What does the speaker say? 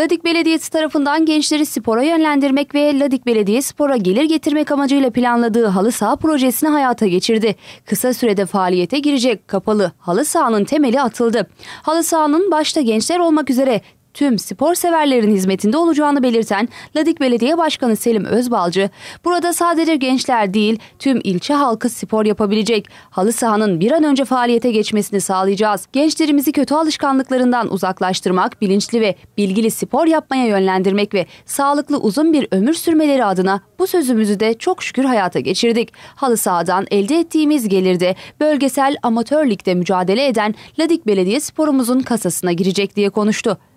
Ladik Belediyesi tarafından gençleri spora yönlendirmek ve Ladik Belediye Spor'a gelir getirmek amacıyla planladığı halı saha projesini hayata geçirdi. Kısa sürede faaliyete girecek kapalı halı sahanın temeli atıldı. Halı sahanın başta gençler olmak üzere tüm spor severlerin hizmetinde olacağını belirten Ladik Belediye Başkanı Selim Özbalcı, burada sadece gençler değil tüm ilçe halkı spor yapabilecek. Halı sahanın bir an önce faaliyete geçmesini sağlayacağız. Gençlerimizi kötü alışkanlıklarından uzaklaştırmak, bilinçli ve bilgili spor yapmaya yönlendirmek ve sağlıklı uzun bir ömür sürmeleri adına bu sözümüzü de çok şükür hayata geçirdik. Halı sahadan elde ettiğimiz gelirde bölgesel amatör ligde mücadele eden Ladik Belediye sporumuzun kasasına girecek diye konuştu.